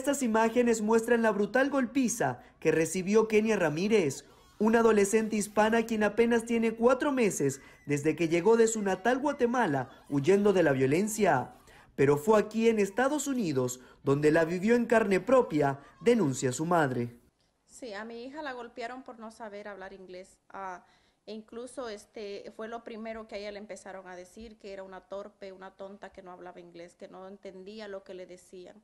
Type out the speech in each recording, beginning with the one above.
Estas imágenes muestran la brutal golpiza que recibió Kenia Ramírez, una adolescente hispana quien apenas tiene cuatro meses desde que llegó de su natal Guatemala huyendo de la violencia. Pero fue aquí en Estados Unidos donde la vivió en carne propia, denuncia su madre. Sí, a mi hija la golpearon por no saber hablar inglés. Ah, e incluso este fue lo primero que a ella le empezaron a decir, que era una torpe, una tonta que no hablaba inglés, que no entendía lo que le decían.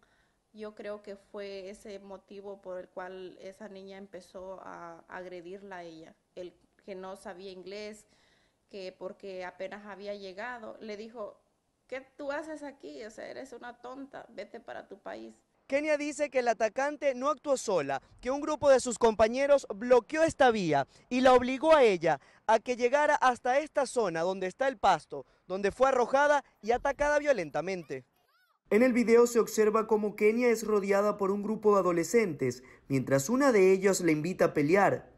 Yo creo que fue ese motivo por el cual esa niña empezó a agredirla a ella, el que no sabía inglés, que porque apenas había llegado, le dijo, ¿qué tú haces aquí? O sea, eres una tonta, vete para tu país. Kenia dice que el atacante no actuó sola, que un grupo de sus compañeros bloqueó esta vía y la obligó a ella a que llegara hasta esta zona donde está el pasto, donde fue arrojada y atacada violentamente. En el video se observa cómo Kenia es rodeada por un grupo de adolescentes, mientras una de ellas le invita a pelear.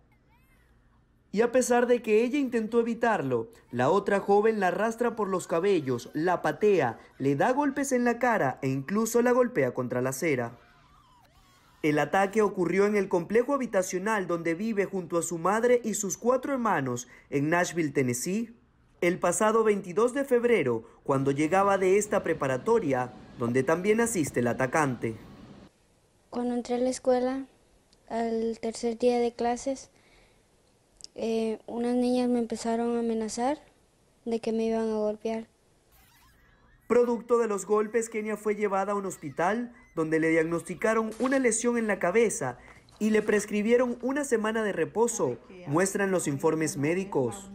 Y a pesar de que ella intentó evitarlo, la otra joven la arrastra por los cabellos, la patea, le da golpes en la cara e incluso la golpea contra la acera. El ataque ocurrió en el complejo habitacional donde vive junto a su madre y sus cuatro hermanos en Nashville, Tennessee, el pasado 22 de febrero, cuando llegaba de esta preparatoria donde también asiste el atacante. Cuando entré a la escuela, al tercer día de clases, eh, unas niñas me empezaron a amenazar de que me iban a golpear. Producto de los golpes, Kenia fue llevada a un hospital donde le diagnosticaron una lesión en la cabeza y le prescribieron una semana de reposo, muestran los informes médicos.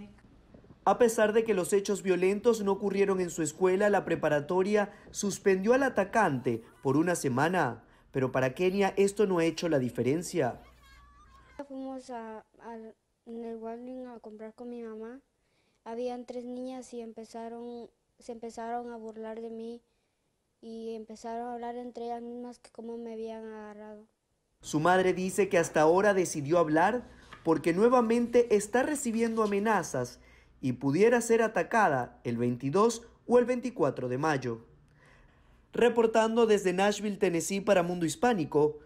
A pesar de que los hechos violentos no ocurrieron en su escuela, la preparatoria suspendió al atacante por una semana, pero para Kenia esto no ha hecho la diferencia. Fuimos a, en el a comprar con mi mamá. Habían tres niñas y empezaron, se empezaron a burlar de mí y empezaron a hablar entre ellas mismas que cómo me habían agarrado. Su madre dice que hasta ahora decidió hablar porque nuevamente está recibiendo amenazas y pudiera ser atacada el 22 o el 24 de mayo. Reportando desde Nashville, Tennessee para Mundo Hispánico,